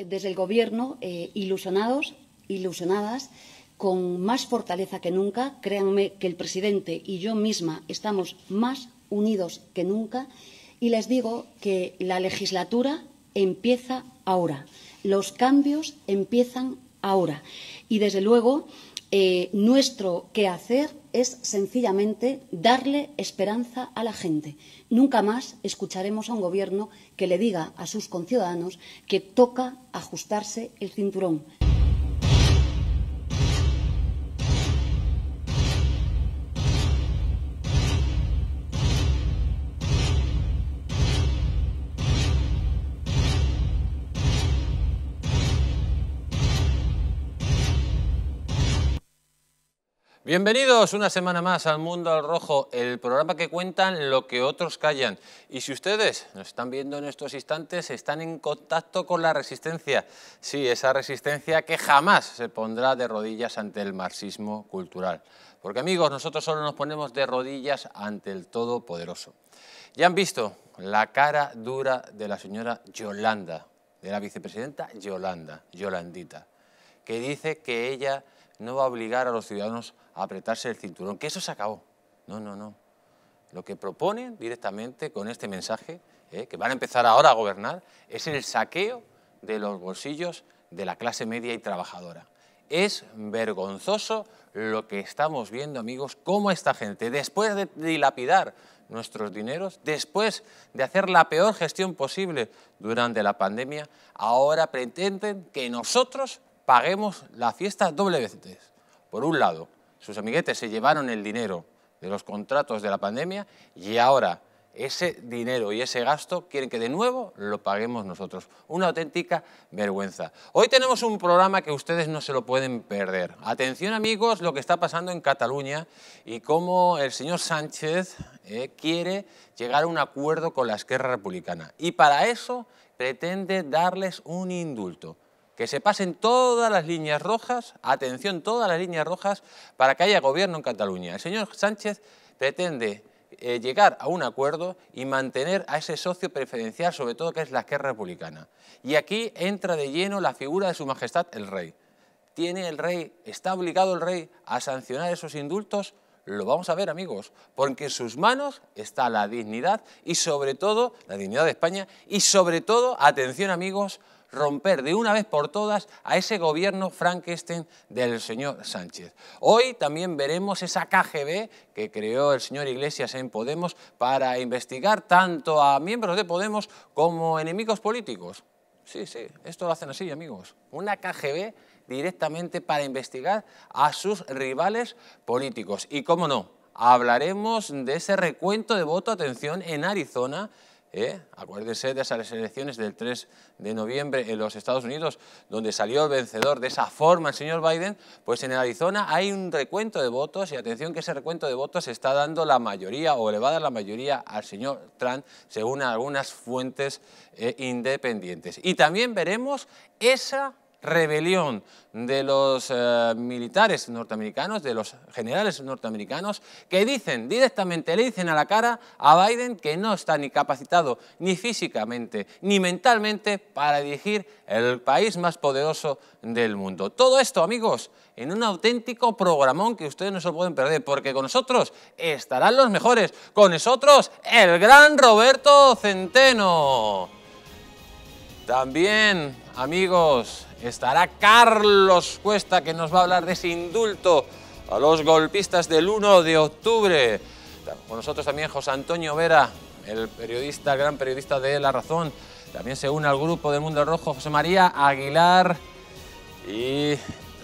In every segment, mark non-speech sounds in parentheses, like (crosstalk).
Eh, desde el Gobierno eh, ilusionados, ilusionadas, con más fortaleza que nunca. Créanme que el presidente y yo misma estamos más unidos que nunca. Y les digo que la legislatura empieza ahora. Los cambios empiezan ahora. Y desde luego. Eh, nuestro quehacer es sencillamente darle esperanza a la gente. Nunca más escucharemos a un gobierno que le diga a sus conciudadanos que toca ajustarse el cinturón. Bienvenidos una semana más al Mundo al Rojo, el programa que cuentan lo que otros callan. Y si ustedes nos están viendo en estos instantes, están en contacto con la resistencia. Sí, esa resistencia que jamás se pondrá de rodillas ante el marxismo cultural. Porque amigos, nosotros solo nos ponemos de rodillas ante el Todopoderoso. Ya han visto la cara dura de la señora Yolanda, de la vicepresidenta Yolanda, Yolandita, que dice que ella no va a obligar a los ciudadanos apretarse el cinturón, que eso se acabó. No, no, no. Lo que proponen directamente con este mensaje, eh, que van a empezar ahora a gobernar, es el saqueo de los bolsillos de la clase media y trabajadora. Es vergonzoso lo que estamos viendo, amigos, cómo esta gente, después de dilapidar nuestros dineros, después de hacer la peor gestión posible durante la pandemia, ahora pretenden que nosotros paguemos la fiesta doble veces. Por un lado, sus amiguetes se llevaron el dinero de los contratos de la pandemia y ahora ese dinero y ese gasto quieren que de nuevo lo paguemos nosotros. Una auténtica vergüenza. Hoy tenemos un programa que ustedes no se lo pueden perder. Atención amigos, lo que está pasando en Cataluña y cómo el señor Sánchez eh, quiere llegar a un acuerdo con la Esquerra Republicana. Y para eso pretende darles un indulto que se pasen todas las líneas rojas, atención, todas las líneas rojas, para que haya gobierno en Cataluña. El señor Sánchez pretende eh, llegar a un acuerdo y mantener a ese socio preferencial, sobre todo que es la Esquerra Republicana. Y aquí entra de lleno la figura de su majestad el rey. ¿Tiene el rey, está obligado el rey a sancionar esos indultos? Lo vamos a ver, amigos, porque en sus manos está la dignidad y sobre todo, la dignidad de España y sobre todo, atención amigos, romper de una vez por todas a ese gobierno Frankenstein del señor Sánchez. Hoy también veremos esa KGB que creó el señor Iglesias en Podemos para investigar tanto a miembros de Podemos como enemigos políticos. Sí, sí, esto lo hacen así, amigos. Una KGB directamente para investigar a sus rivales políticos. Y cómo no, hablaremos de ese recuento de voto, atención, en Arizona, ¿eh? Acuérdense de esas elecciones del 3 de noviembre en los Estados Unidos, donde salió el vencedor de esa forma el señor Biden, pues en Arizona hay un recuento de votos y atención que ese recuento de votos está dando la mayoría o elevada la mayoría al señor Trump, según algunas fuentes eh, independientes. Y también veremos esa rebelión de los eh, militares norteamericanos, de los generales norteamericanos, que dicen directamente, le dicen a la cara a Biden que no está ni capacitado ni físicamente ni mentalmente para dirigir el país más poderoso del mundo. Todo esto, amigos, en un auténtico programón que ustedes no se lo pueden perder, porque con nosotros estarán los mejores, con nosotros el gran Roberto Centeno. También, amigos, estará Carlos Cuesta que nos va a hablar de ese indulto a los golpistas del 1 de octubre. Con nosotros también José Antonio Vera, el periodista, gran periodista de La Razón. También se une al grupo del Mundo Rojo José María Aguilar y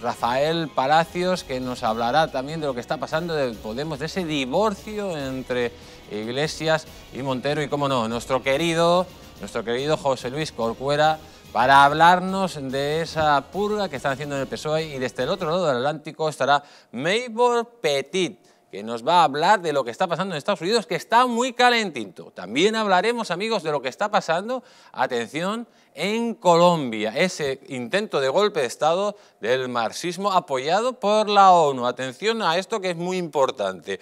Rafael Palacios, que nos hablará también de lo que está pasando del Podemos, de ese divorcio entre Iglesias y Montero. Y cómo no, nuestro querido, nuestro querido José Luis Corcuera, para hablarnos de esa purga que están haciendo en el PSOE y desde el otro lado del Atlántico estará Maybor Petit, que nos va a hablar de lo que está pasando en Estados Unidos, que está muy calentito. También hablaremos, amigos, de lo que está pasando, atención, en Colombia, ese intento de golpe de Estado del marxismo apoyado por la ONU. Atención a esto que es muy importante.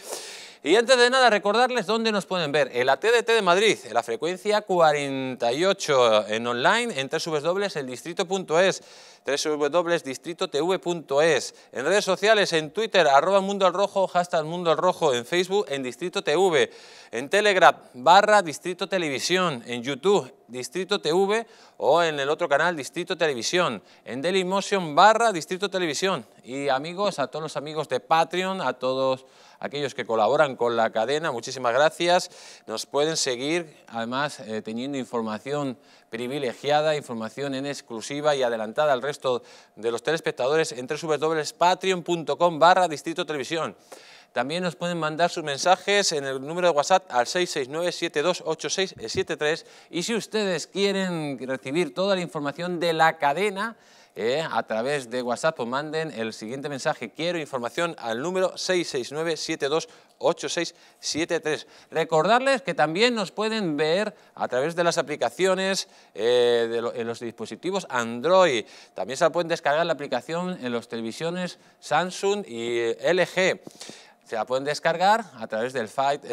Y antes de nada, recordarles dónde nos pueden ver. el la TDT de Madrid, en la frecuencia 48 en online, en www.eldistrito.es www.distritotv.es. En redes sociales, en Twitter, arroba Mundo al Rojo, hashtag Mundo al Rojo, en Facebook, en Distrito TV, en Telegram, barra Distrito Televisión, en YouTube, Distrito TV o en el otro canal Distrito Televisión, en Dailymotion barra Distrito Televisión. Y amigos, a todos los amigos de Patreon, a todos aquellos que colaboran con la cadena, muchísimas gracias. Nos pueden seguir, además, eh, teniendo información privilegiada, información en exclusiva y adelantada al resto de los telespectadores en www.patreon.com barra Distrito Televisión. También nos pueden mandar sus mensajes en el número de WhatsApp al 669-728673 y si ustedes quieren recibir toda la información de la cadena, ¿eh? a través de WhatsApp o manden el siguiente mensaje. Quiero información al número 669-728673. Recordarles que también nos pueden ver a través de las aplicaciones eh, en los dispositivos Android. También se la pueden descargar la aplicación en las televisiones Samsung y LG. Se la pueden descargar a través del Fight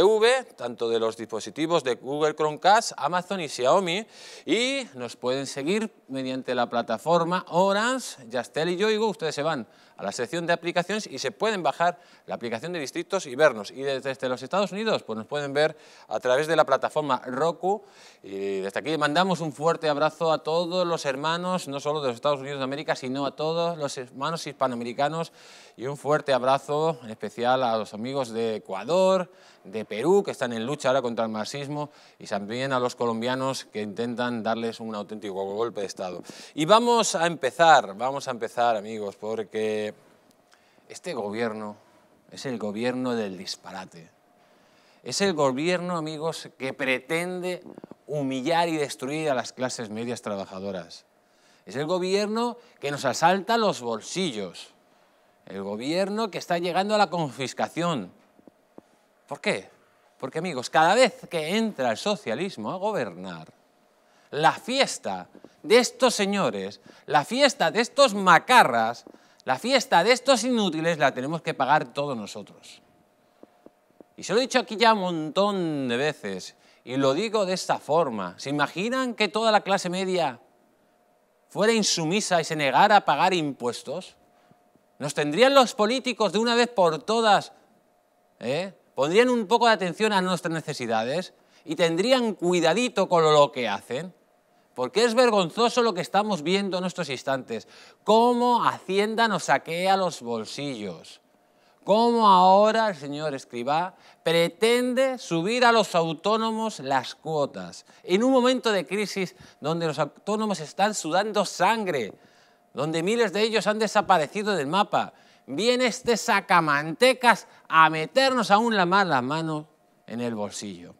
TV, tanto de los dispositivos de Google Chromecast, Amazon y Xiaomi. Y nos pueden seguir mediante la plataforma Orange, Yastel y Yoigo. Ustedes se van a la sección de aplicaciones y se pueden bajar la aplicación de distritos y vernos. Y desde, los Estados Unidos pues nos pueden ver a través de la plataforma Roku y desde aquí mandamos un fuerte abrazo a todos los hermanos, no solo de los Estados Unidos de América, sino a todos los hermanos hispanoamericanos y un fuerte abrazo en especial a los amigos de Ecuador, de Perú, que están en lucha ahora contra el marxismo, y también a los colombianos que intentan darles un auténtico golpe de Estado. Y vamos a empezar, vamos a empezar, amigos, porque este gobierno es el gobierno del disparate. Es el gobierno, amigos, que pretende humillar y destruir a las clases medias trabajadoras. Es el gobierno que nos asalta los bolsillos. El gobierno que está llegando a la confiscación. ¿Por qué? Porque, amigos, cada vez que entra el socialismo a gobernar, la fiesta de estos señores, la fiesta de estos macarras, la fiesta de estos inútiles la tenemos que pagar todos nosotros. Y se lo he dicho aquí ya un montón de veces, y lo digo de esta forma. ¿Se imaginan que toda la clase media fuera insumisa y se negara a pagar impuestos? Nos tendrían los políticos de una vez por todas, ¿eh? pondrían un poco de atención a nuestras necesidades y tendrían cuidadito con lo que hacen. Porque es vergonzoso lo que estamos viendo en estos instantes. Cómo Hacienda nos saquea los bolsillos. Cómo ahora el señor Escribá pretende subir a los autónomos las cuotas. En un momento de crisis donde los autónomos están sudando sangre, donde miles de ellos han desaparecido del mapa, viene este sacamantecas a meternos aún la mala mano en el bolsillo.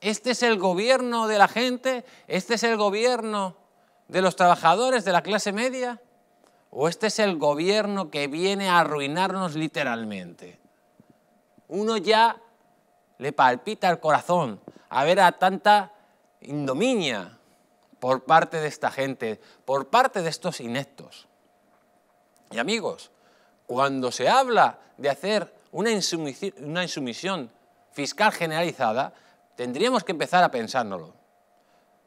Este es el gobierno de la gente, este es el gobierno de los trabajadores, de la clase media, o este es el gobierno que viene a arruinarnos literalmente. Uno ya le palpita el corazón a ver a tanta indominia por parte de esta gente, por parte de estos ineptos. Y amigos, cuando se habla de hacer una una insumisión fiscal generalizada, tendríamos que empezar a pensárnoslo,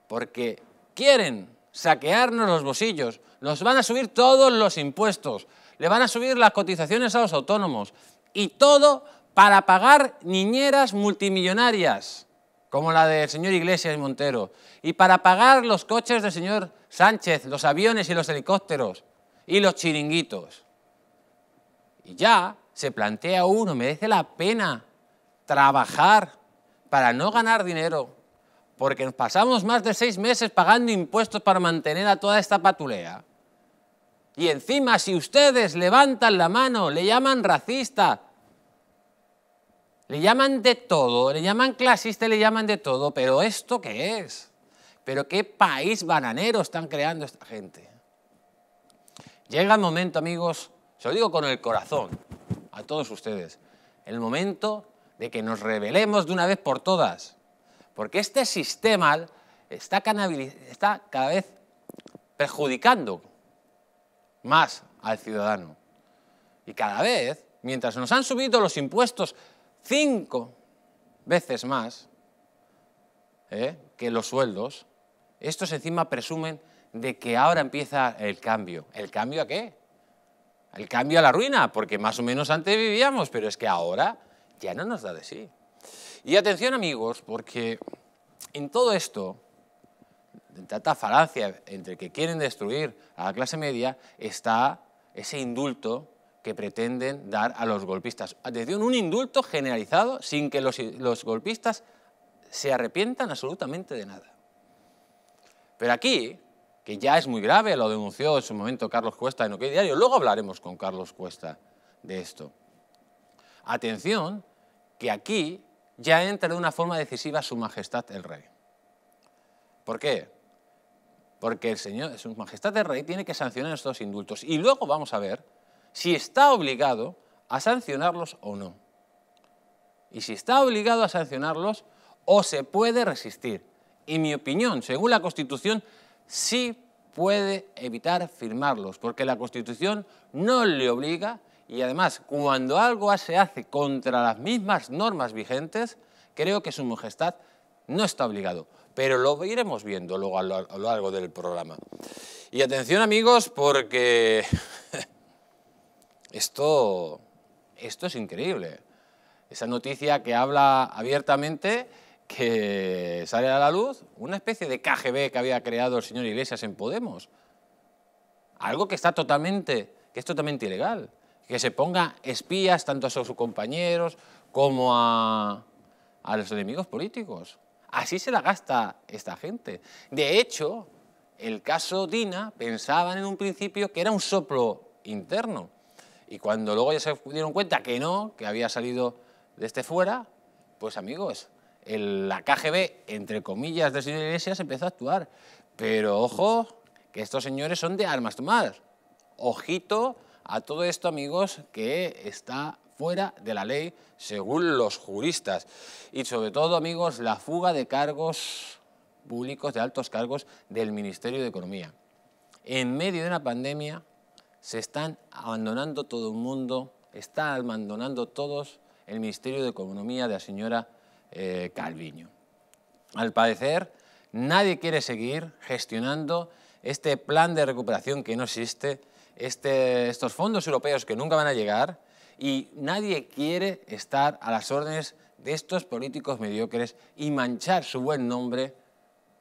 porque quieren saquearnos los bolsillos, nos van a subir todos los impuestos, le van a subir las cotizaciones a los autónomos, y todo para pagar niñeras multimillonarias, como la del señor Iglesias Montero, y para pagar los coches del señor Sánchez, los aviones y los helicópteros, y los chiringuitos. Y ya se plantea uno, merece la pena trabajar para no ganar dinero, porque nos pasamos más de seis meses pagando impuestos para mantener a toda esta patulea. Y encima, si ustedes levantan la mano, le llaman racista, le llaman de todo, le llaman clasista, le llaman de todo, pero ¿esto qué es? ¿Pero qué país bananero están creando esta gente? Llega el momento, amigos, se lo digo con el corazón, a todos ustedes, el momento de que nos revelemos de una vez por todas, porque este sistema está, cada vez perjudicando más al ciudadano. Y cada vez, mientras nos han subido los impuestos cinco veces más ¿eh? que los sueldos, estos encima presumen de que ahora empieza el cambio. ¿El cambio a qué? El cambio a la ruina, porque más o menos antes vivíamos, pero es que ahora ya no nos da de sí. Y atención amigos, porque en todo esto, en tanta falancia entre que quieren destruir a la clase media, está ese indulto que pretenden dar a los golpistas. Atención, un indulto generalizado sin que los, golpistas se arrepientan absolutamente de nada. Pero aquí, que ya es muy grave, lo denunció en su momento Carlos Cuesta en OK Diario, luego hablaremos con Carlos Cuesta de esto. Atención, que aquí ya entra de una forma decisiva su majestad el rey. ¿Por qué? Porque el Señor, su majestad el rey, tiene que sancionar estos indultos. Y luego vamos a ver si está obligado a sancionarlos o no. Y si está obligado a sancionarlos o se puede resistir. Y mi opinión, según la Constitución, sí puede evitar firmarlos, porque la Constitución no le obliga, y además, cuando algo se hace contra las mismas normas vigentes, creo que su majestad no está obligado. Pero lo iremos viendo luego a lo, largo del programa. Y atención amigos, porque (laughs) esto, esto es increíble. Esa noticia que habla abiertamente que sale a la luz una especie de KGB que había creado el señor Iglesias en Podemos. Algo que está totalmente, que es totalmente ilegal que se ponga espías tanto a sus compañeros como a, los enemigos políticos. Así se la gasta esta gente. De hecho, el caso Dina pensaban en un principio que era un soplo interno. Y cuando luego ya se dieron cuenta que no, que había salido de este fuera, pues amigos, la KGB, entre comillas, de señor Iglesias empezó a actuar. Pero ojo, que estos señores son de armas tomadas. Ojito a todo esto, amigos, que está fuera de la ley, según los juristas. Y sobre todo, amigos, la fuga de cargos públicos, de altos cargos del Ministerio de Economía. En medio de una pandemia se están abandonando todo el mundo, está abandonando todos el Ministerio de Economía de la señora eh, Calviño. Al parecer, nadie quiere seguir gestionando este plan de recuperación que no existe, este, estos fondos europeos que nunca van a llegar y nadie quiere estar a las órdenes de estos políticos mediocres y manchar su buen nombre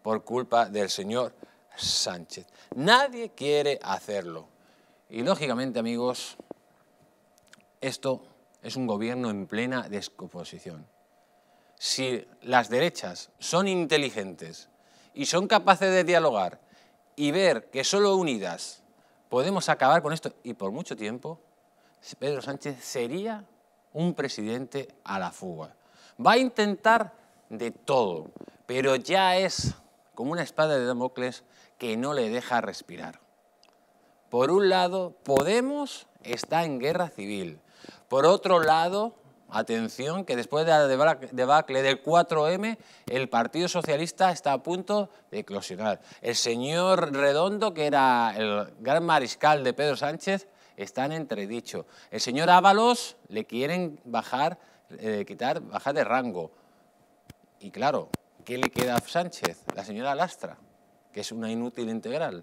por culpa del señor Sánchez. Nadie quiere hacerlo. Y lógicamente, amigos, esto es un gobierno en plena descomposición. Si las derechas son inteligentes y son capaces de dialogar y ver que solo unidas podemos acabar con esto. Y por mucho tiempo, Pedro Sánchez sería un presidente a la fuga. Va a intentar de todo, pero ya es como una espada de Damocles que no le deja respirar. Por un lado, Podemos está en guerra civil. Por otro lado, Atención, que después de la debacle del 4M, el Partido Socialista está a punto de eclosionar. El señor Redondo, que era el gran mariscal de Pedro Sánchez, está en entredicho. El señor Ábalos le quieren bajar, eh, quitar, bajar de rango. Y claro, ¿qué le queda a Sánchez? La señora Lastra, que es una inútil integral.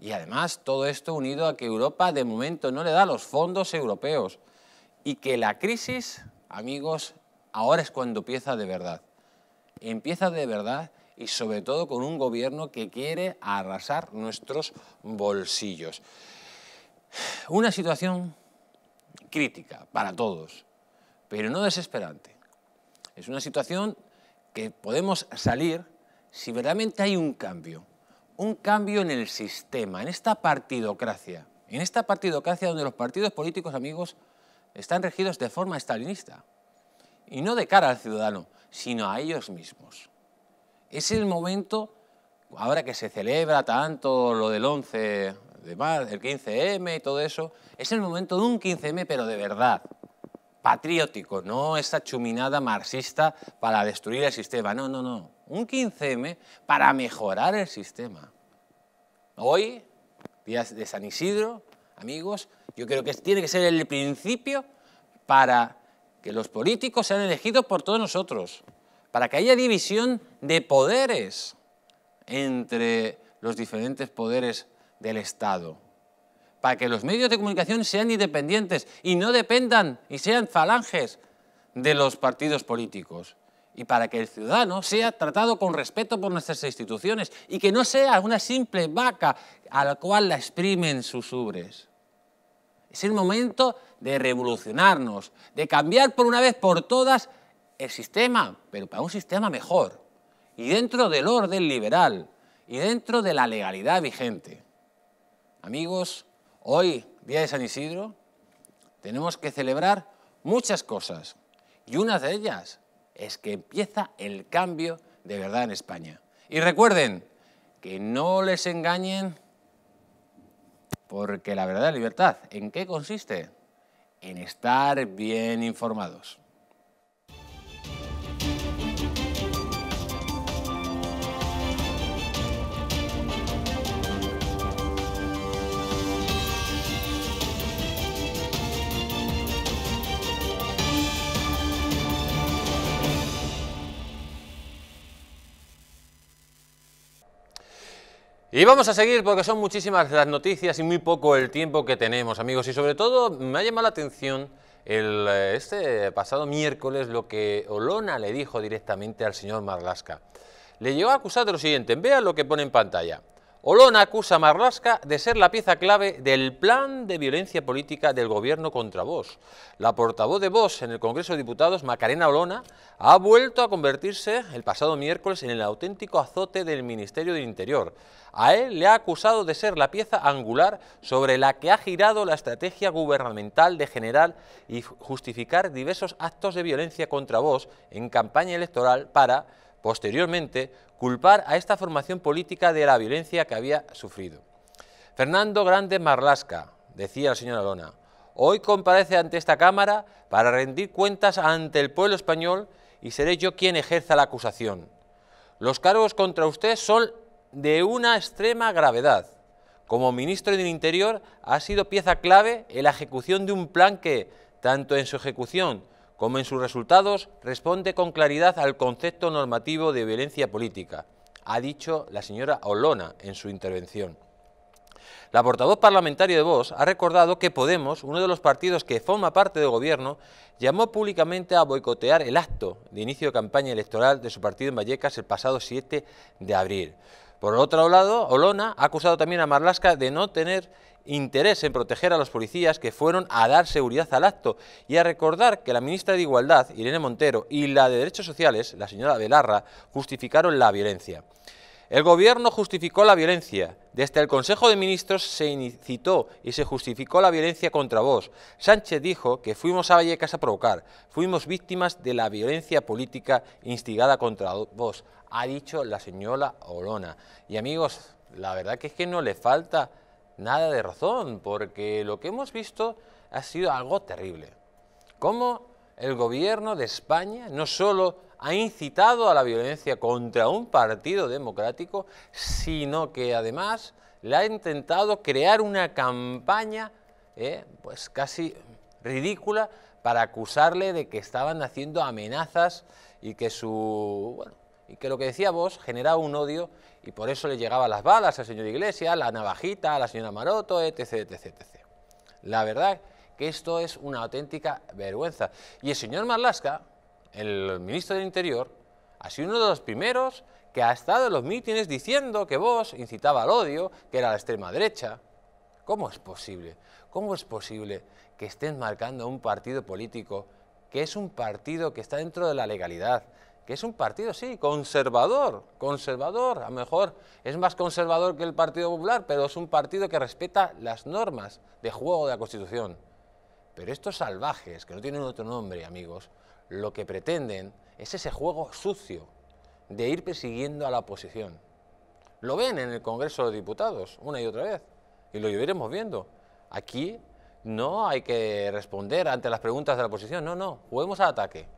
Y además todo esto unido a que Europa de momento no le da los fondos europeos. Y que la crisis, amigos, ahora es cuando empieza de verdad. Empieza de verdad y sobre todo con un gobierno que quiere arrasar nuestros bolsillos. Una situación crítica para todos, pero no desesperante. Es una situación que podemos salir si verdaderamente hay un cambio, un cambio en el sistema, en esta partidocracia, en esta partidocracia donde los partidos políticos, amigos, están regidos de forma estalinista y no de cara al ciudadano, sino a ellos mismos. Es el momento, ahora que se celebra tanto lo del 11 de marzo, el 15M y todo eso, es el momento de un 15M, pero de verdad, patriótico, no esta chuminada marxista para destruir el sistema, no, no, no, un 15M para mejorar el sistema. Hoy, día de San Isidro, amigos, yo creo que tiene que ser el principio para que los políticos sean elegidos por todos nosotros, para que haya división de poderes entre los diferentes poderes del Estado, para que los medios de comunicación sean independientes y no dependan y sean falanges de los partidos políticos y para que el ciudadano sea tratado con respeto por nuestras instituciones y que no sea una simple vaca a la cual la exprimen sus ubres. Es el momento de revolucionarnos, de cambiar por una vez por todas el sistema, pero para un sistema mejor, y dentro del orden liberal, y dentro de la legalidad vigente. Amigos, hoy, día de San Isidro, tenemos que celebrar muchas cosas, y una de ellas es que empieza el cambio de verdad en España. Y recuerden que no les engañen porque la verdadera libertad, ¿en qué consiste? En estar bien informados. Y vamos a seguir porque son muchísimas las noticias y muy poco el tiempo que tenemos, amigos. Y sobre todo me ha llamado la atención eh, este pasado miércoles lo que Olona le dijo directamente al señor Marlasca. Le llegó a acusar de lo siguiente, vean lo que pone en pantalla. Olona acusa a Marlaska de ser la pieza clave del plan de violencia política del gobierno contra vos. La portavoz de Vox en el Congreso de Diputados, Macarena Olona, ha vuelto a convertirse el pasado miércoles en el auténtico azote del Ministerio del Interior. A él le ha acusado de ser la pieza angular sobre la que ha girado la estrategia gubernamental de general y justificar diversos actos de violencia contra vos en campaña electoral para posteriormente, culpar a esta formación política de la violencia que había sufrido. Fernando Grande Marlasca, decía la señora Lona, hoy comparece ante esta Cámara para rendir cuentas ante el pueblo español y seré yo quien ejerza la acusación. Los cargos contra usted son de una extrema gravedad. Como ministro del Interior ha sido pieza clave en la ejecución de un plan que, tanto en su ejecución como en sus resultados, responde con claridad al concepto normativo de violencia política, ha dicho la señora Olona en su intervención. La portavoz parlamentaria de Vox ha recordado que Podemos, uno de los partidos que forma parte del gobierno, llamó públicamente a boicotear el acto de inicio de campaña electoral de su partido en Vallecas el pasado 7 de abril. Por otro lado, Olona ha acusado también a Marlaska de no tener interés en proteger a los policías que fueron a dar seguridad al acto y a recordar que la ministra de Igualdad, Irene Montero, y la de Derechos Sociales, la señora Belarra, justificaron la violencia. El Gobierno justificó la violencia. Desde el Consejo de Ministros se incitó y se justificó la violencia contra vos. Sánchez dijo que fuimos a Vallecas a provocar, fuimos víctimas de la violencia política instigada contra vos, ha dicho la señora Olona. Y amigos, la verdad que es que no le falta nada de razón, porque lo que hemos visto ha sido algo terrible. Cómo el gobierno de España no solo ha incitado a la violencia contra un partido democrático, sino que además le ha intentado crear una campaña eh, pues casi ridícula para acusarle de que estaban haciendo amenazas y que su y que lo que decía vos generaba un odio y por eso le llegaban las balas al señor Iglesias, la navajita, a la señora Maroto, etc, etc, La verdad que esto es una auténtica vergüenza. Y el señor Marlasca, el ministro del Interior, ha sido uno de los primeros que ha estado en los mítines diciendo que vos incitaba al odio, que era la extrema derecha. ¿Cómo es posible? ¿Cómo es posible que estén marcando un partido político que es un partido que está dentro de la legalidad, que es un partido, sí, conservador, conservador, a lo mejor es más conservador que el Partido Popular, pero es un partido que respeta las normas de juego de la Constitución. Pero estos salvajes, que no tienen otro nombre, amigos, lo que pretenden es ese juego sucio de ir persiguiendo a la oposición. Lo ven en el Congreso de Diputados, una y otra vez, y lo iremos viendo. Aquí no hay que responder ante las preguntas de la oposición, no, no, juguemos al ataque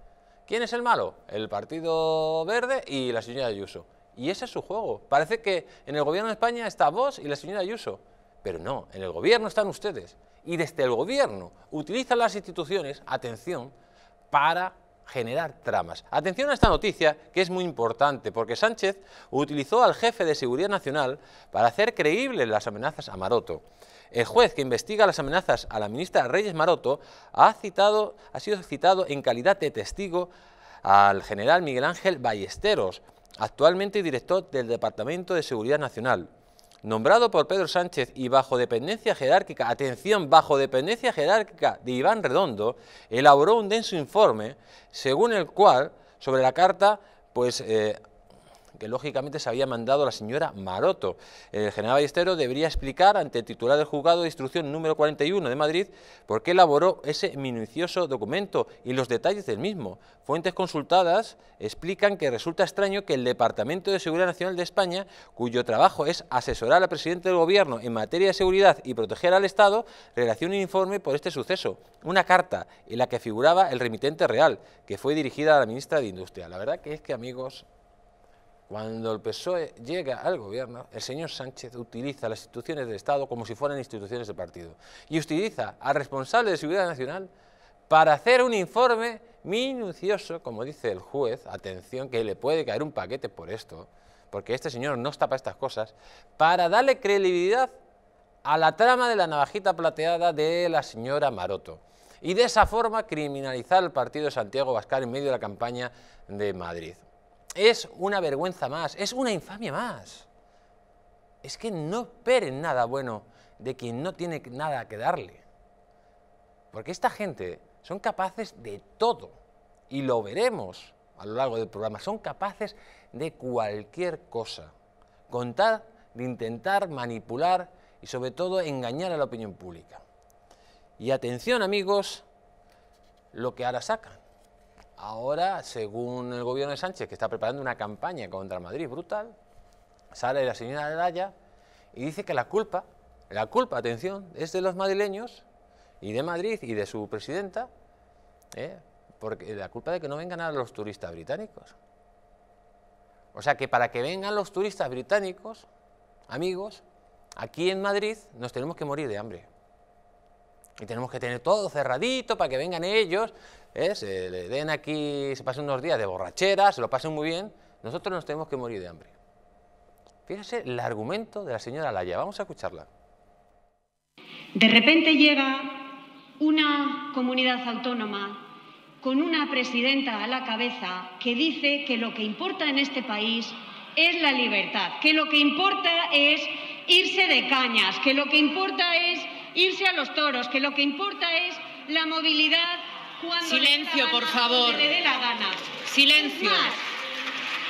¿Quién es el malo? El Partido Verde y la señora Ayuso. Y ese es su juego. Parece que en el gobierno de España está vos y la señora Ayuso. Pero no, en el gobierno están ustedes. Y desde el gobierno utilizan las instituciones, atención, para generar tramas. Atención a esta noticia que es muy importante porque Sánchez utilizó al jefe de Seguridad Nacional para hacer creíbles las amenazas a Maroto. El juez que investiga las amenazas a la ministra Reyes Maroto ha, citado, ha sido citado en calidad de testigo al general Miguel Ángel Ballesteros, actualmente director del Departamento de Seguridad Nacional. Nombrado por Pedro Sánchez y bajo dependencia jerárquica, atención, bajo dependencia jerárquica de Iván Redondo, elaboró un denso informe según el cual, sobre la carta, pues eh, que lógicamente se había mandado la señora Maroto. El general Ballesteros debería explicar ante el titular del juzgado de instrucción número 41 de Madrid por qué elaboró ese minucioso documento y los detalles del mismo. Fuentes consultadas explican que resulta extraño que el Departamento de Seguridad Nacional de España, cuyo trabajo es asesorar al presidente del Gobierno en materia de seguridad y proteger al Estado, relacione un informe por este suceso, una carta en la que figuraba el remitente real, que fue dirigida a la ministra de Industria. La verdad que es que, amigos, cuando el PSOE llega al gobierno, el señor Sánchez utiliza las instituciones del Estado como si fueran instituciones de partido y utiliza al responsable de Seguridad Nacional para hacer un informe minucioso, como dice el juez, atención, que le puede caer un paquete por esto, porque este señor no está para estas cosas, para darle credibilidad a la trama de la navajita plateada de la señora Maroto y de esa forma criminalizar al partido de Santiago Bascar en medio de la campaña de Madrid es una vergüenza más, es una infamia más. Es que no esperen nada bueno de quien no tiene nada que darle. Porque esta gente son capaces de todo, y lo veremos a lo largo del programa, son capaces de cualquier cosa, contar, de intentar manipular y sobre todo engañar a la opinión pública. Y atención amigos, lo que ahora sacan. Ahora, según el gobierno de Sánchez, que está preparando una campaña contra Madrid brutal, sale la señora Araya y dice que la culpa, la culpa, atención, es de los madrileños y de Madrid y de su presidenta, ¿eh? porque la culpa de que no vengan a los turistas británicos. O sea que para que vengan los turistas británicos, amigos, aquí en Madrid nos tenemos que morir de hambre y tenemos que tener todo cerradito para que vengan ellos, ¿eh? se le den aquí, se pasen unos días de borrachera, se lo pasen muy bien, nosotros nos tenemos que morir de hambre. Fíjense el argumento de la señora Laya, vamos a escucharla. De repente llega una comunidad autónoma con una presidenta a la cabeza que dice que lo que importa en este país es la libertad, que lo que importa es irse de cañas, que lo que importa es irse a los toros, que lo que importa es la movilidad cuando Silencio, le dé la por gana, favor. Silencio.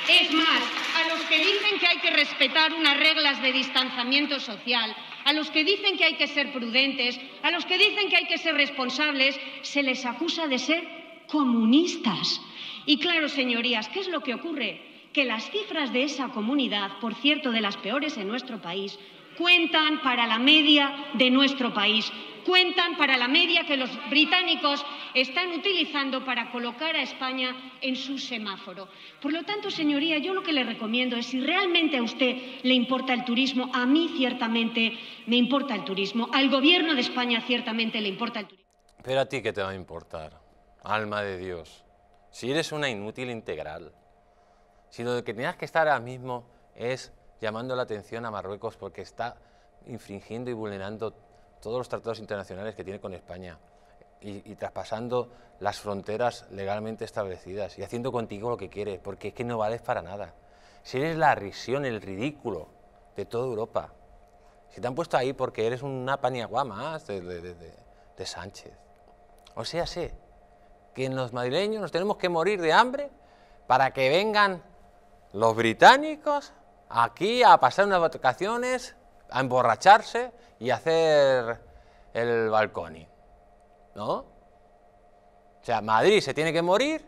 es más, a los que dicen que hay que respetar unas reglas de distanciamiento social, a los que dicen que hay que ser prudentes, a los que dicen que hay que ser responsables, se les acusa de ser comunistas. Y claro, señorías, ¿qué es lo que ocurre? Que las cifras de esa comunidad, por cierto, de las peores en nuestro país, cuentan para la media de nuestro país, cuentan para la media que los británicos están utilizando para colocar a España en su semáforo. Por lo tanto, señoría, yo lo que le recomiendo es, si realmente a usted le importa el turismo, a mí ciertamente me importa el turismo, al Gobierno de España ciertamente le importa el turismo. Pero a ti qué te va a importar, alma de Dios, si eres una inútil integral, si lo que tenías que estar ahora mismo es llamando la atención a Marruecos porque está infringiendo y vulnerando todos los tratados internacionales que tiene con España y, traspasando las fronteras legalmente establecidas y haciendo contigo lo que quieres, porque es que no vales para nada. Si eres la risión, el ridículo de toda Europa, si te han puesto ahí porque eres una paniagua más de, de, de, Sánchez. O sea, sé que en los madrileños nos tenemos que morir de hambre para que vengan los británicos aquí a pasar unas vacaciones, a emborracharse y hacer el balcón. ¿No? O sea, Madrid se tiene que morir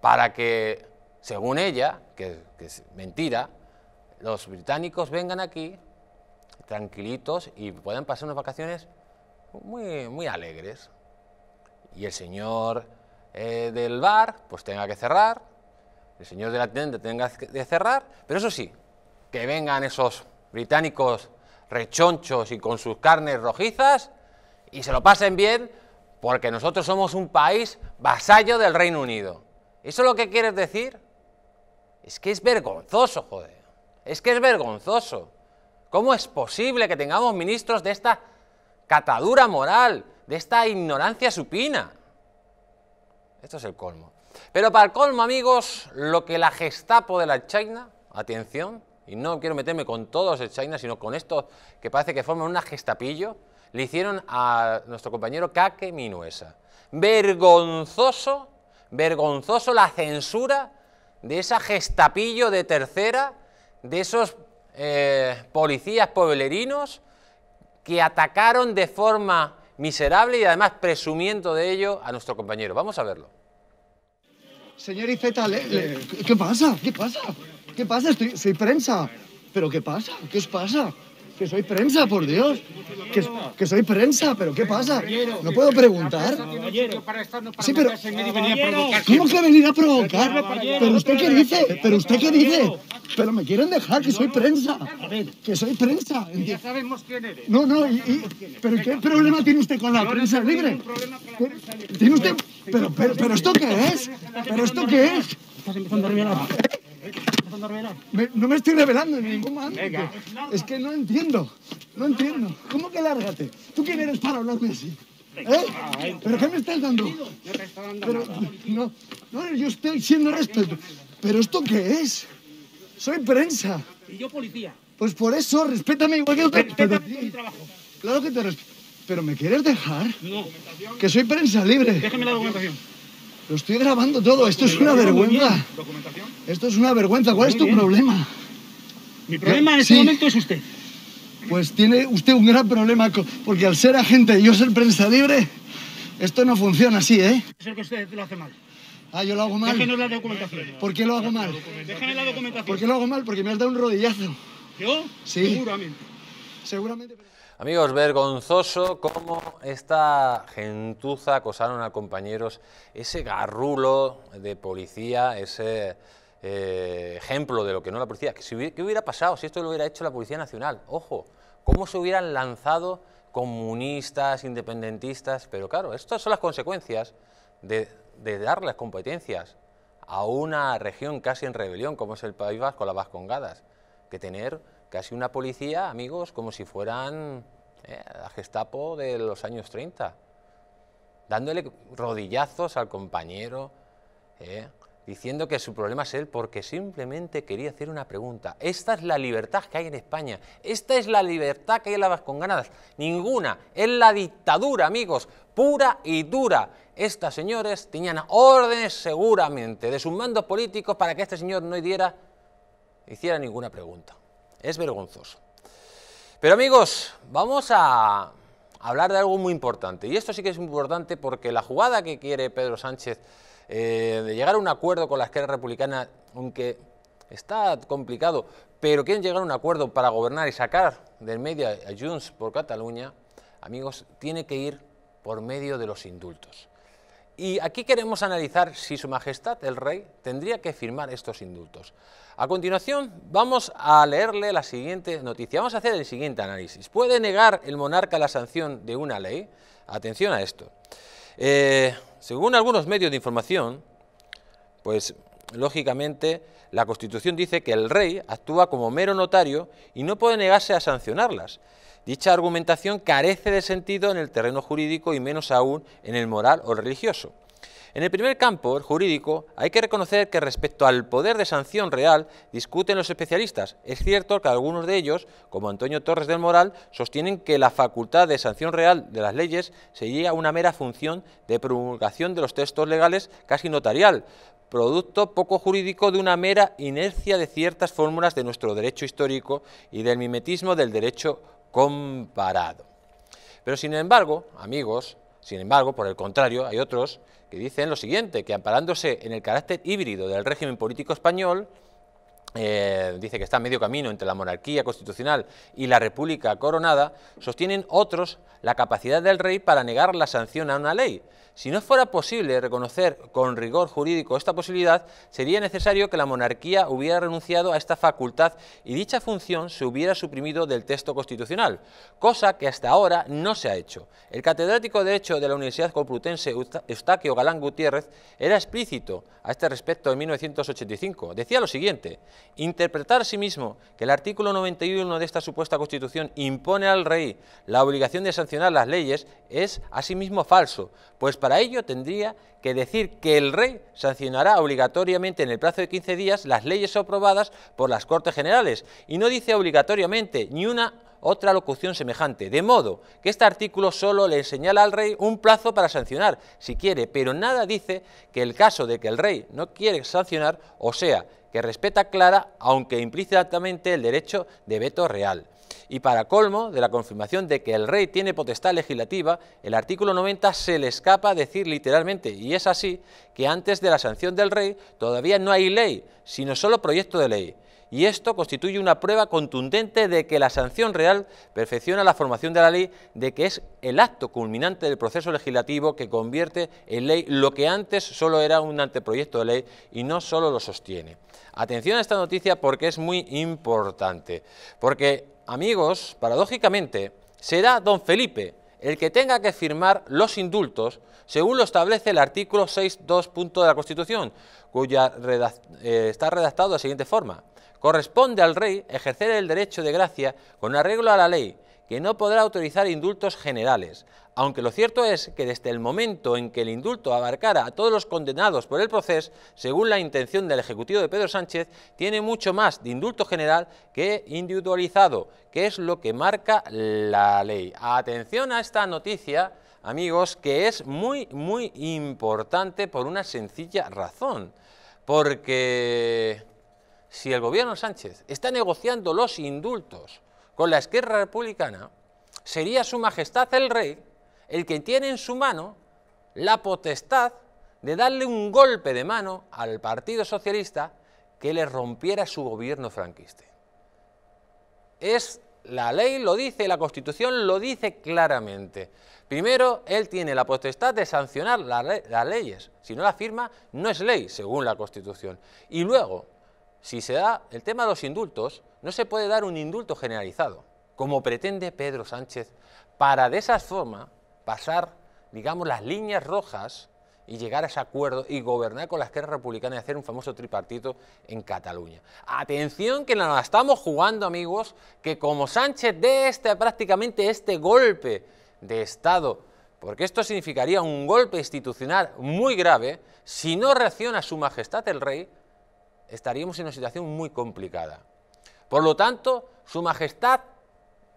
para que, según ella, que, es mentira, los británicos vengan aquí tranquilitos y puedan pasar unas vacaciones muy, muy alegres. Y el señor eh, del bar pues tenga que cerrar, el señor de la tienda tenga que cerrar, pero eso sí, que vengan esos británicos rechonchos y con sus carnes rojizas y se lo pasen bien porque nosotros somos un país vasallo del Reino Unido. ¿Eso es lo que quieres decir? Es que es vergonzoso, joder. Es que es vergonzoso. ¿Cómo es posible que tengamos ministros de esta catadura moral, de esta ignorancia supina? Esto es el colmo. Pero para el colmo, amigos, lo que la Gestapo de la China, atención, y no quiero meterme con todos el China, sino con estos que parece que forman una gestapillo, le hicieron a nuestro compañero Kake Minuesa. Vergonzoso, vergonzoso la censura de esa gestapillo de tercera, de esos eh, policías pueblerinos que atacaron de forma miserable y además presumiendo de ello a nuestro compañero. Vamos a verlo. Señor Iceta, ¿qué pasa? ¿Qué pasa? ¿Qué pasa? soy prensa. ¿Pero qué pasa? ¿Qué os pasa? Que soy prensa, por Dios. Que, que soy prensa, pero ¿qué pasa? ¿No puedo preguntar? Sí, pero... ¿Cómo que venir a provocar? ¿Pero usted qué dice? ¿Pero usted qué dice? Pero me quieren dejar, que soy prensa. Que soy prensa. Ya sabemos quién eres. No, no, y, pero ¿qué problema tiene usted con la prensa libre? ¿Tiene usted...? ¿Pero, pero, pero esto qué es? ¿Pero esto qué es? no me estoy revelando en ningún momento. Es que no entiendo. No entiendo. ¿Cómo que lárgate? ¿Tú quién eres para hablarme así? ¿Eh? ¿Pero qué me estás dando? No No, yo estoy siendo respeto. ¿Pero esto qué es? Soy prensa. Y yo policía. Pues por eso, respétame igual que yo Pero, Claro que te respeto. ¿Pero me quieres dejar? No. Que soy prensa libre. Déjame la documentación. Lo estoy grabando todo, esto es una vergüenza. ¿Documentación? Esto es una vergüenza, ¿cuál es tu problema? Mi problema en este momento es usted. Pues tiene usted un gran problema, porque al ser agente y yo ser prensa libre, esto no funciona así, ¿eh? Es el que usted lo hace mal. Ah, yo lo hago mal. Déjenos la documentación. ¿Por qué lo hago mal? Déjenme la documentación. ¿Por qué lo hago mal? Porque me has dado un rodillazo. ¿Yo? Sí. Seguramente. Seguramente. Amigos, vergonzoso cómo esta gentuza acosaron a compañeros, ese garrulo de policía, ese eh, ejemplo de lo que no la policía. si ¿Qué hubiera pasado si esto lo hubiera hecho la Policía Nacional? Ojo, cómo se hubieran lanzado comunistas, independentistas, pero claro, estas son las consecuencias de, de dar las competencias a una región casi en rebelión como es el País Vasco, las Vascongadas, que tener casi una policía, amigos, como si fueran a eh, la Gestapo de los años 30, dándole rodillazos al compañero, eh, diciendo que su problema es él porque simplemente quería hacer una pregunta. Esta es la libertad que hay en España, esta es la libertad que hay en con Ganadas, ninguna, es la dictadura, amigos, pura y dura. Estas señores tenían órdenes seguramente de sus mandos políticos para que este señor no hiciera ninguna pregunta. Es vergonzoso. Pero amigos, vamos a hablar de algo muy importante. Y esto sí que es importante porque la jugada que quiere Pedro Sánchez eh, de llegar a un acuerdo con la izquierda republicana, aunque está complicado, pero quieren llegar a un acuerdo para gobernar y sacar del medio a Junts por Cataluña, amigos, tiene que ir por medio de los indultos. Y aquí queremos analizar si Su Majestad el Rey tendría que firmar estos indultos. A continuación vamos a leerle la siguiente noticia, vamos a hacer el siguiente análisis. ¿Puede negar el monarca la sanción de una ley? Atención a esto. Eh, según algunos medios de información, pues lógicamente la Constitución dice que el rey actúa como mero notario y no puede negarse a sancionarlas. Dicha argumentación carece de sentido en el terreno jurídico y menos aún en el moral o religioso. En el primer campo, jurídico, hay que reconocer que respecto al poder de sanción real discuten los especialistas. Es cierto que algunos de ellos, como Antonio Torres del Moral, sostienen que la facultad de sanción real de las leyes sería una mera función de promulgación de los textos legales casi notarial, producto poco jurídico de una mera inercia de ciertas fórmulas de nuestro derecho histórico y del mimetismo del derecho comparado. Pero sin embargo, amigos, sin embargo, por el contrario, hay otros que dicen lo siguiente, que amparándose en el carácter híbrido del régimen político español, eh, dice que está a medio camino entre la monarquía constitucional y la república coronada, sostienen otros la capacidad del rey para negar la sanción a una ley. Si no fuera posible reconocer con rigor jurídico esta posibilidad, sería necesario que la monarquía hubiera renunciado a esta facultad y dicha función se hubiera suprimido del texto constitucional, cosa que hasta ahora no se ha hecho. El catedrático de hecho de la Universidad Complutense Eustaquio Galán Gutiérrez era explícito a este respecto en 1985. Decía lo siguiente, interpretar asimismo que el artículo 91 de esta supuesta Constitución impone al rey la obligación de sancionar las leyes es asimismo falso, pues para ello tendría que decir que el rey sancionará obligatoriamente en el plazo de 15 días las leyes aprobadas por las Cortes Generales, y no dice obligatoriamente ni una otra locución semejante. De modo que este artículo solo le señala al rey un plazo para sancionar, si quiere, pero nada dice que el caso de que el rey no quiere sancionar, o sea, que respeta clara, aunque implícitamente, el derecho de veto real. Y para colmo de la confirmación de que el rey tiene potestad legislativa, el artículo 90 se le escapa decir literalmente, y es así, que antes de la sanción del rey todavía no hay ley, sino solo proyecto de ley y esto constituye una prueba contundente de que la sanción real perfecciona la formación de la ley, de que es el acto culminante del proceso legislativo que convierte en ley lo que antes solo era un anteproyecto de ley y no solo lo sostiene. Atención a esta noticia porque es muy importante, porque, amigos, paradójicamente, será don Felipe el que tenga que firmar los indultos, según lo establece el artículo 6.2. de la Constitución, cuya eh, está redactado de la siguiente forma corresponde al rey ejercer el derecho de gracia con arreglo a la ley, que no podrá autorizar indultos generales, aunque lo cierto es que desde el momento en que el indulto abarcara a todos los condenados por el proceso, según la intención del Ejecutivo de Pedro Sánchez, tiene mucho más de indulto general que individualizado, que es lo que marca la ley. Atención a esta noticia, amigos, que es muy, muy importante por una sencilla razón, porque si el gobierno Sánchez está negociando los indultos con la izquierda republicana, sería su majestad el rey el que tiene en su mano la potestad de darle un golpe de mano al Partido Socialista que le rompiera su gobierno franquista. Es la ley lo dice, la Constitución lo dice claramente. Primero, él tiene la potestad de sancionar las leyes. Si no la firma, no es ley, según la Constitución. Y luego, si se da el tema de los indultos, no se puede dar un indulto generalizado, como pretende Pedro Sánchez, para de esa forma pasar, digamos, las líneas rojas y llegar a ese acuerdo y gobernar con la izquierda republicana y hacer un famoso tripartito en Cataluña. Atención que nos estamos jugando, amigos, que como Sánchez dé este, prácticamente este golpe de Estado, porque esto significaría un golpe institucional muy grave, si no reacciona su majestad el rey, estaríamos en una situación muy complicada. Por lo tanto, Su Majestad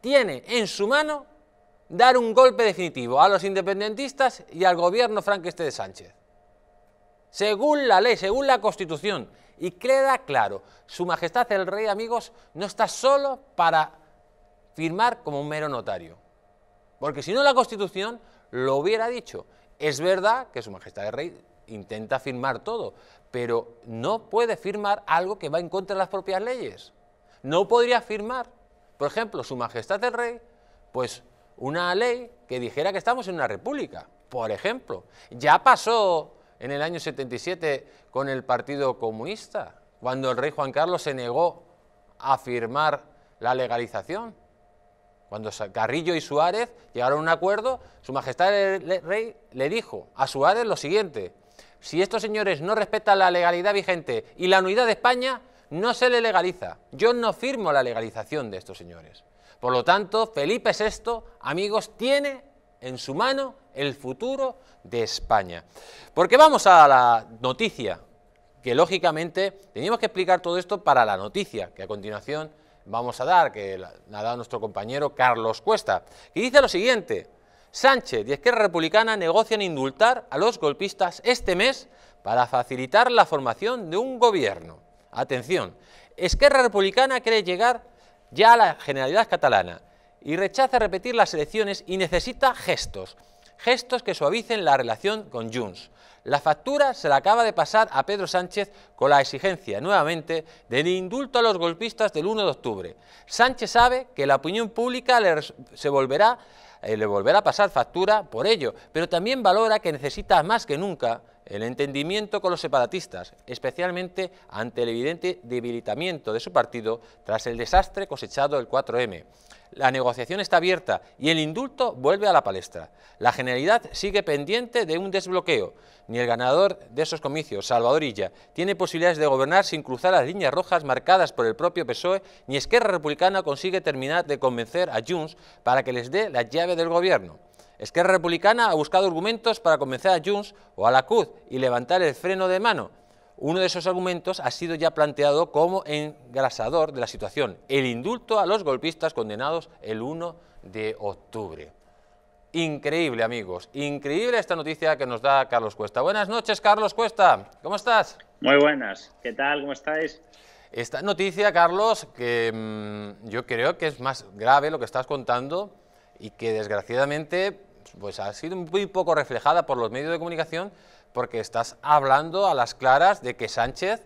tiene en su mano dar un golpe definitivo a los independentistas y al gobierno franquiste de Sánchez. Según la ley, según la Constitución, y queda claro, Su Majestad el Rey, amigos, no está solo para firmar como un mero notario. Porque si no la Constitución lo hubiera dicho. Es verdad que Su Majestad el Rey intenta firmar todo, pero no puede firmar algo que va en contra de las propias leyes. No podría firmar, por ejemplo, Su Majestad el Rey, pues una ley que dijera que estamos en una república, por ejemplo. Ya pasó en el año 77 con el Partido Comunista, cuando el rey Juan Carlos se negó a firmar la legalización. Cuando Carrillo y Suárez llegaron a un acuerdo, Su Majestad el Rey le dijo a Suárez lo siguiente, si estos señores no respetan la legalidad vigente y la unidad de España, no se le legaliza. Yo no firmo la legalización de estos señores. Por lo tanto, Felipe VI, amigos, tiene en su mano el futuro de España. Porque vamos a la noticia, que lógicamente teníamos que explicar todo esto para la noticia, que a continuación vamos a dar, que la, ha dado nuestro compañero Carlos Cuesta, que dice lo siguiente. Sánchez y Esquerra Republicana negocian indultar a los golpistas este mes para facilitar la formación de un gobierno. Atención, Esquerra Republicana quiere llegar ya a la Generalidad Catalana y rechaza repetir las elecciones y necesita gestos, gestos que suavicen la relación con Junts. La factura se la acaba de pasar a Pedro Sánchez con la exigencia, nuevamente, del indulto a los golpistas del 1 de octubre. Sánchez sabe que la opinión pública se volverá eh, le volverá a pasar factura por ello, pero también valora que necesita más que nunca el entendimiento con los separatistas, especialmente ante el evidente debilitamiento de su partido tras el desastre cosechado el 4M la negociación está abierta y el indulto vuelve a la palestra. La generalidad sigue pendiente de un desbloqueo. Ni el ganador de esos comicios, Salvador Illa, tiene posibilidades de gobernar sin cruzar las líneas rojas marcadas por el propio PSOE, ni Esquerra Republicana consigue terminar de convencer a Junts para que les dé la llave del gobierno. Esquerra Republicana ha buscado argumentos para convencer a Junts o a la CUD y levantar el freno de mano, uno de esos argumentos ha sido ya planteado como engrasador de la situación, el indulto a los golpistas condenados el 1 de octubre. Increíble, amigos, increíble esta noticia que nos da Carlos Cuesta. Buenas noches, Carlos Cuesta, ¿cómo estás? Muy buenas, ¿qué tal? ¿Cómo estáis? Esta noticia, Carlos, que mm, yo creo que es más grave lo que estás contando y que desgraciadamente pues, ha sido muy poco reflejada por los medios de comunicación, porque estás hablando a las claras de que Sánchez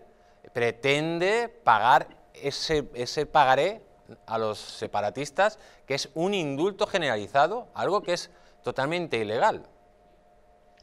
pretende pagar ese, pagaré a los separatistas, que es un indulto generalizado, algo que es totalmente ilegal.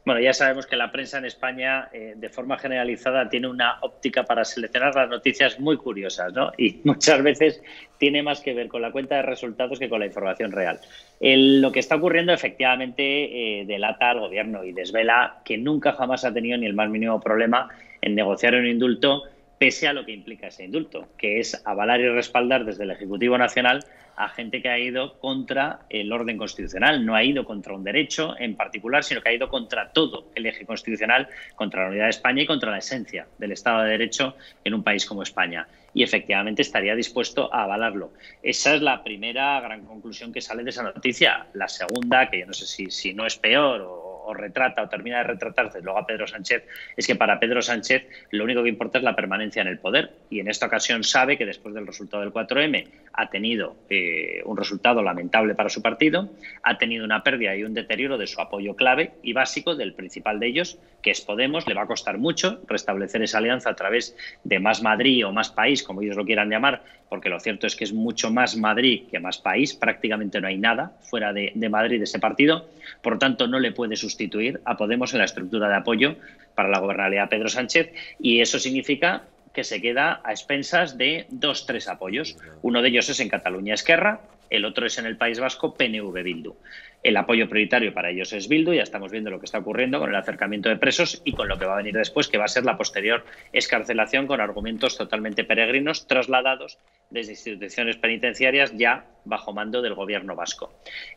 Bueno, ya sabemos que la prensa en España, eh, de forma generalizada, tiene una óptica para seleccionar las noticias muy curiosas, ¿no? Y (laughs) muchas veces tiene más que ver con la cuenta de resultados que con la información real. lo que está ocurriendo efectivamente eh, delata al gobierno y desvela que nunca jamás ha tenido ni el más mínimo problema en negociar un indulto, pese a lo que implica ese indulto, que es avalar y respaldar desde el Ejecutivo Nacional a gente que ha ido contra el orden constitucional, no ha ido contra un derecho en particular, sino que ha ido contra todo el eje constitucional, contra la unidad de España y contra la esencia del Estado de Derecho en un país como España. Y efectivamente estaría dispuesto a avalarlo. Esa es la primera gran conclusión que sale de esa noticia. La segunda, que yo no sé si, si no es peor o o retrata o termina de retratarse luego a Pedro Sánchez es que para Pedro Sánchez lo único que importa es la permanencia en el poder y en esta ocasión sabe que después del resultado del 4M ha tenido eh, un resultado lamentable para su partido, ha tenido una pérdida y un deterioro de su apoyo clave y básico del principal de ellos, que es Podemos. Le va a costar mucho restablecer esa alianza a través de más Madrid o más país, como ellos lo quieran llamar, porque lo cierto es que es mucho más Madrid que más país. Prácticamente no hay nada fuera de, de Madrid de ese partido. Por lo tanto, no le puede sustituir sustituir a Podemos en la estructura de apoyo para la gobernabilidad Pedro Sánchez y eso significa que se queda a expensas de dos, tres apoyos. Uno de ellos es en Cataluña Esquerra, el otro es en el País Vasco, PNV Bildu. El apoyo prioritario para ellos es Bildu, ya estamos viendo lo que está ocurriendo con el acercamiento de presos y con lo que va a venir después, que va a ser la posterior escarcelación con argumentos totalmente peregrinos trasladados desde instituciones penitenciarias ya bajo mando del gobierno vasco.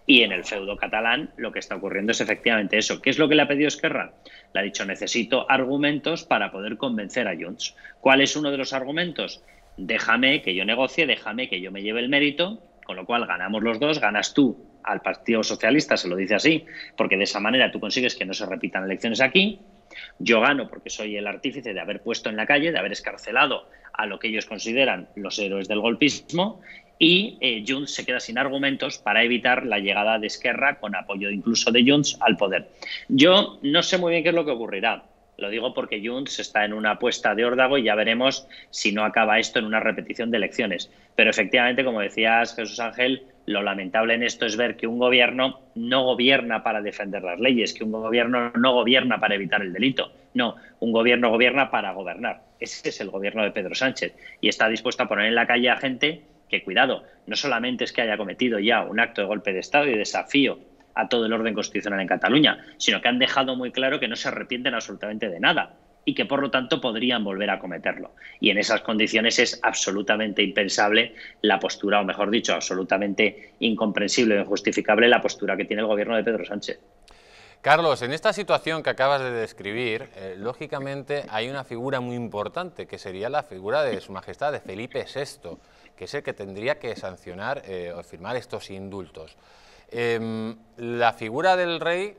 Y en el feudo catalán lo que está ocurriendo es efectivamente eso. ¿Qué es lo que le ha pedido Esquerra? Le ha dicho necesito argumentos para poder convencer a Junts. ¿Cuál es uno de los argumentos? Déjame que yo negocie, déjame que yo me lleve el mérito con lo cual ganamos los dos, ganas tú al Partido Socialista, se lo dice así, porque de esa manera tú consigues que no se repitan elecciones aquí, yo gano porque soy el artífice de haber puesto en la calle, de haber escarcelado a lo que ellos consideran los héroes del golpismo, y eh, Junts se queda sin argumentos para evitar la llegada de Esquerra con apoyo incluso de Junts al poder. Yo no sé muy bien qué es lo que ocurrirá. Lo digo porque Junts está en una apuesta de órdago y ya veremos si no acaba esto en una repetición de elecciones. Pero efectivamente, como decías Jesús Ángel, lo lamentable en esto es ver que un gobierno no gobierna para defender las leyes, que un gobierno no gobierna para evitar el delito. No, un gobierno gobierna para gobernar. Ese es el gobierno de Pedro Sánchez y está dispuesto a poner en la calle a gente que, cuidado, no solamente es que haya cometido ya un acto de golpe de Estado y desafío a todo el orden constitucional en Cataluña, sino que han dejado muy claro que no se arrepienten absolutamente de nada y que por lo tanto podrían volver a cometerlo. Y en esas condiciones es absolutamente impensable la postura, o mejor dicho, absolutamente incomprensible o injustificable la postura que tiene el gobierno de Pedro Sánchez. Carlos, en esta situación que acabas de describir, eh, lógicamente hay una figura muy importante, que sería la figura de Su Majestad, de Felipe VI, que es el que tendría que sancionar eh, o firmar estos indultos. Em, la figura del rey,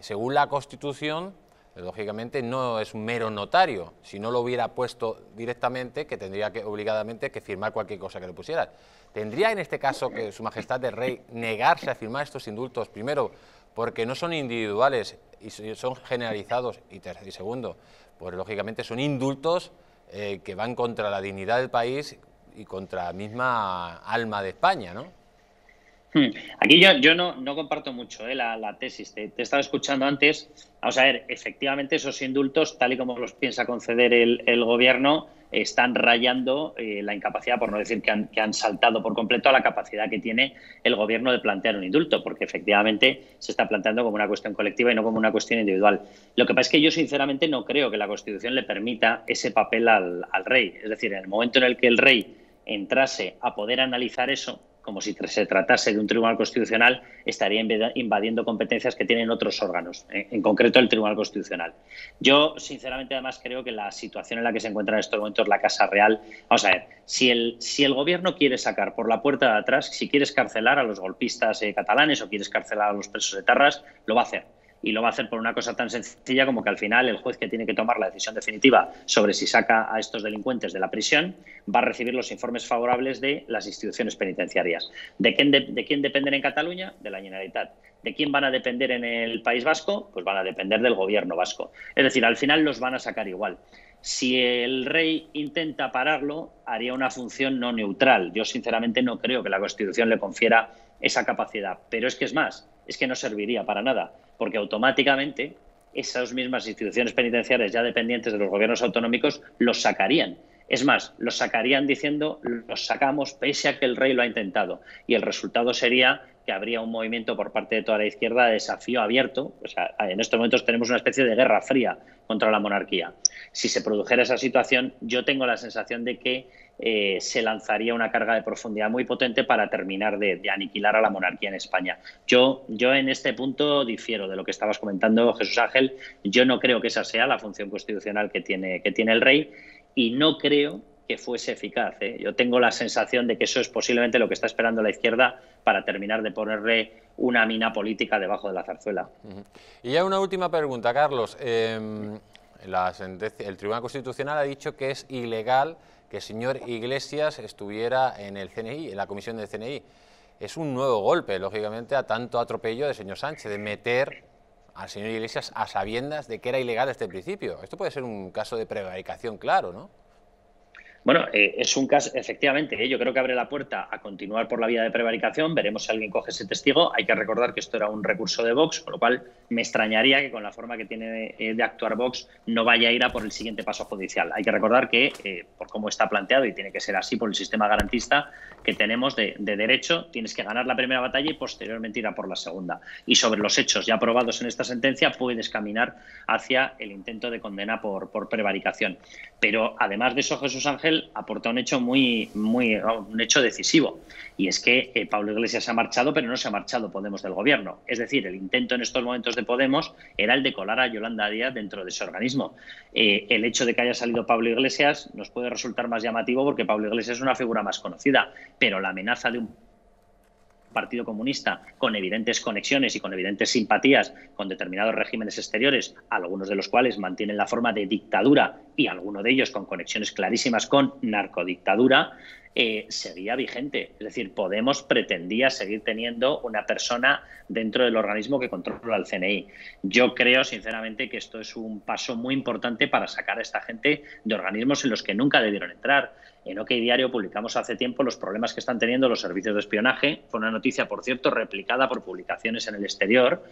según la Constitución, lógicamente no es un mero notario. Si no lo hubiera puesto directamente, que tendría que obligadamente que firmar cualquier cosa que le pusiera. ¿Tendría en este caso que Su Majestad el Rey negarse a firmar estos indultos? Primero, porque no son individuales y son generalizados. Y, segundo, pues lógicamente son indultos eh, que van contra la dignidad del país y contra la misma alma de España, ¿no? Hmm. Aquí yo, no, comparto mucho eh, la, tesis. Te, estaba escuchando antes. Vamos a ver, efectivamente esos indultos, tal y como los piensa conceder el, gobierno, están rayando eh, la incapacidad, por no decir que han, saltado por completo a la capacidad que tiene el gobierno de plantear un indulto, porque efectivamente se está planteando como una cuestión colectiva y no como una cuestión individual. Lo que pasa es que yo sinceramente no creo que la Constitución le permita ese papel al rey. Es decir, en el momento en el que el rey entrase a poder analizar eso, como si se tratase de un tribunal constitucional, estaría invadiendo competencias que tienen otros órganos, eh, en concreto el Tribunal Constitucional. Yo, sinceramente, además creo que la situación en la que se encuentra en estos momentos la Casa Real, vamos a ver, si el, si el gobierno quiere sacar por la puerta de atrás, si quiere escarcelar a los golpistas eh, catalanes o quiere escarcelar a los presos de Tarras, lo va a hacer y lo va a hacer por una cosa tan sencilla como que al final el juez que tiene que tomar la decisión definitiva sobre si saca a estos delincuentes de la prisión va a recibir los informes favorables de las instituciones penitenciarias. ¿De quién, dependen en Cataluña? De la Generalitat. ¿De quién van a depender en el País Vasco? Pues van a depender del gobierno vasco. Es decir, al final los van a sacar igual. Si el rey intenta pararlo, haría una función no neutral. Yo sinceramente no creo que la Constitución le confiera esa capacidad. Pero es que es más, es que no serviría para nada, porque automáticamente esas mismas instituciones penitenciarias ya dependientes de los gobiernos autonómicos los sacarían. Es más, los sacarían diciendo los sacamos pese a que el rey lo ha intentado. Y el resultado sería que habría un movimiento por parte de toda la izquierda de desafío abierto. O sea, en estos momentos tenemos una especie de guerra fría contra la monarquía. Si se produjera esa situación, yo tengo la sensación de que eh, se lanzaría una carga de profundidad muy potente para terminar de, aniquilar a la monarquía en España. Yo, yo en este punto difiero de lo que estabas comentando, Jesús Ángel. Yo no creo que esa sea la función constitucional que tiene, que tiene el rey y no creo que fuese eficaz. ¿eh? Yo tengo la sensación de que eso es posiblemente lo que está esperando la izquierda para terminar de ponerle una mina política debajo de la zarzuela. Y ya una última pregunta, Carlos. Em, el Tribunal Constitucional ha dicho que es ilegal que el señor Iglesias estuviera en el CNI, en la comisión del CNI. Es un nuevo golpe, lógicamente, a tanto atropello del señor Sánchez, de meter al señor Iglesias a sabiendas de que era ilegal desde el principio. Esto puede ser un caso de prevaricación, claro, ¿no? Bueno, eh, es un caso, efectivamente, eh, yo creo que abre la puerta a continuar por la vía de prevaricación. Veremos si alguien coge ese testigo. Hay que recordar que esto era un recurso de Vox, con lo cual me extrañaría que con la forma que tiene eh, de, actuar Vox no vaya a ir a por el siguiente paso judicial. Hay que recordar que, por cómo está planteado, y tiene que ser así por el sistema garantista que tenemos de, derecho, tienes que ganar la primera batalla y posteriormente ir a por la segunda. Y sobre los hechos ya aprobados en esta sentencia, puedes caminar hacia el intento de condena por, por prevaricación. Pero además de eso, Jesús Ángel aporta un hecho muy, muy, un hecho decisivo. Y es que eh, Pablo Iglesias se ha marchado, pero no se ha marchado Podemos del gobierno. Es decir, el intento en estos momentos de Podemos era el de colar a Yolanda Díaz dentro de ese organismo. Eh, el hecho de que haya salido Pablo Iglesias nos puede resultar más llamativo porque Pablo Iglesias es una figura más conocida, pero la amenaza de un Partido Comunista, con evidentes conexiones y con evidentes simpatías con determinados regímenes exteriores, algunos de los cuales mantienen la forma de dictadura y alguno de ellos con conexiones clarísimas con narcodictadura, eh, sería vigente. Es decir, Podemos pretendía seguir teniendo una persona dentro del organismo que controla el CNI. Yo creo, sinceramente, que esto es un paso muy importante para sacar a esta gente de organismos en los que nunca debieron entrar. En OK Diario publicamos hace tiempo los problemas que están teniendo los servicios de espionaje. Fue una noticia, por cierto, replicada por publicaciones en el exterior.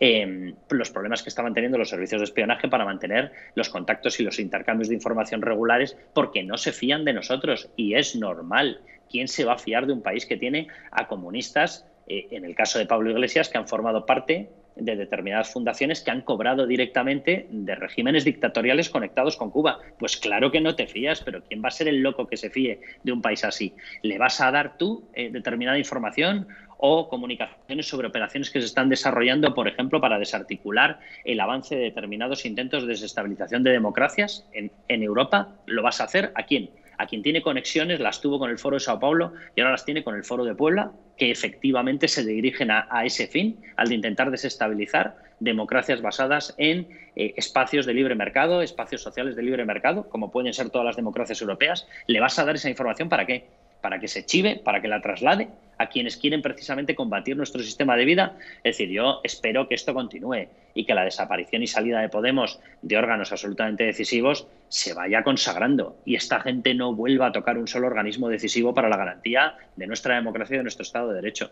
Em, los problemas que estaban teniendo los servicios de espionaje para mantener los contactos y los intercambios de información regulares porque no se fían de nosotros y es normal. ¿Quién se va a fiar de un país que tiene a comunistas, eh, en el caso de Pablo Iglesias, que han formado parte de determinadas fundaciones que han cobrado directamente de regímenes dictatoriales conectados con Cuba. Pues claro que no te fías, pero ¿quién va a ser el loco que se fíe de un país así? ¿Le vas a dar tú eh, determinada información o comunicaciones sobre operaciones que se están desarrollando, por ejemplo, para desarticular el avance de determinados intentos de desestabilización de democracias en Europa? ¿Lo vas a hacer? ¿A quién? a quien tiene conexiones las tuvo con el Foro de Sao Paulo y ahora las tiene con el Foro de Puebla, que efectivamente se dirigen a, ese fin, al de intentar desestabilizar democracias basadas en eh, espacios de libre mercado, espacios sociales de libre mercado, como pueden ser todas las democracias europeas. ¿Le vas a dar esa información para qué? para que se chive, para que la traslade a quienes quieren precisamente combatir nuestro sistema de vida. Es decir, yo espero que esto continúe y que la desaparición y salida de Podemos de órganos absolutamente decisivos se vaya consagrando y esta gente no vuelva a tocar un solo organismo decisivo para la garantía de nuestra democracia y de nuestro Estado de Derecho.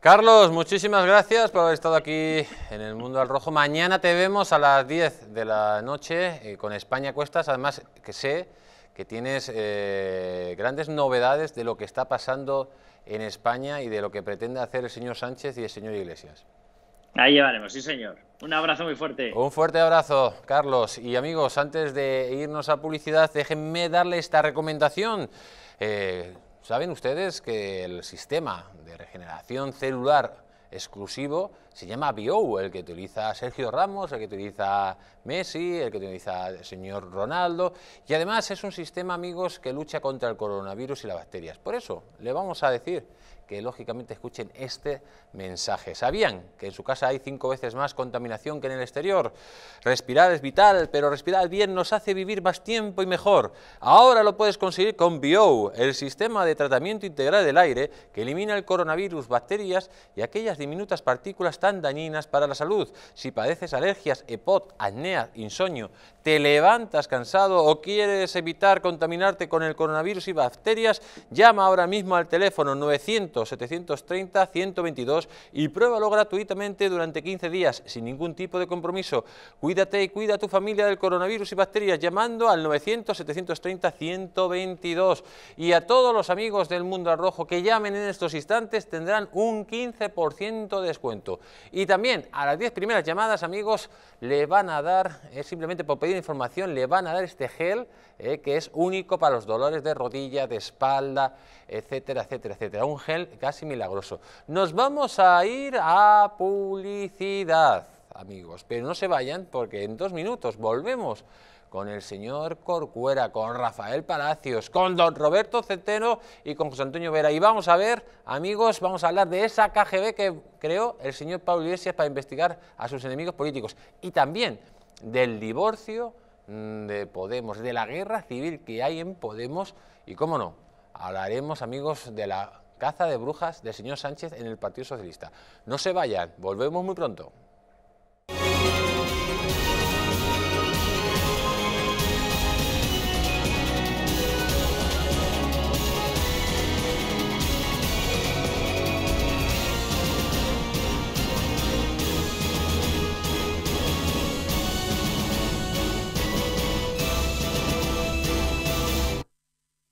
Carlos, muchísimas gracias por haber estado aquí en el Mundo al Rojo. Mañana te vemos a las 10 de la noche eh, con España Cuestas, además que sé que tienes eh, grandes novedades de lo que está pasando en España y de lo que pretende hacer el señor Sánchez y el señor Iglesias. Ahí llevaremos, sí señor. Un abrazo muy fuerte. Un fuerte abrazo, Carlos. Y amigos, antes de irnos a publicidad, déjenme darle esta recomendación. Eh, ¿Saben ustedes que el sistema de regeneración celular exclusivo, se llama Bio, el que utiliza Sergio Ramos, el que utiliza Messi, el que utiliza el señor Ronaldo, y además es un sistema, amigos, que lucha contra el coronavirus y las bacterias. Por eso, le vamos a decir que lógicamente escuchen este mensaje. ¿Sabían que en su casa hay cinco veces más contaminación que en el exterior? Respirar es vital, pero respirar bien nos hace vivir más tiempo y mejor. Ahora lo puedes conseguir con BIO, el sistema de tratamiento integral del aire que elimina el coronavirus, bacterias y aquellas diminutas partículas tan dañinas para la salud. Si padeces alergias, EPOT, acné, insomnio, te levantas cansado o quieres evitar contaminarte con el coronavirus y bacterias, llama ahora mismo al teléfono 900 730-122 y pruébalo gratuitamente durante 15 días sin ningún tipo de compromiso. Cuídate y cuida a tu familia del coronavirus y bacterias llamando al 900-730-122. Y a todos los amigos del Mundo al Rojo que llamen en estos instantes tendrán un 15% de descuento. Y también a las 10 primeras llamadas, amigos, le van a dar, simplemente por pedir información, le van a dar este gel eh, que es único para los dolores de rodilla, de espalda, etcétera, etcétera, etcétera. Un gel casi milagroso. Nos vamos a ir a publicidad, amigos, pero no se vayan porque en dos minutos volvemos con el señor Corcuera, con Rafael Palacios, con don Roberto Centeno y con José Antonio Vera. Y vamos a ver, amigos, vamos a hablar de esa KGB que creó el señor Pablo Iglesias para investigar a sus enemigos políticos y también del divorcio mm, de Podemos, de la guerra civil que hay en Podemos y, cómo no, hablaremos, amigos, de la Caza de brujas del señor Sánchez en el Partido Socialista. No se vayan, volvemos muy pronto.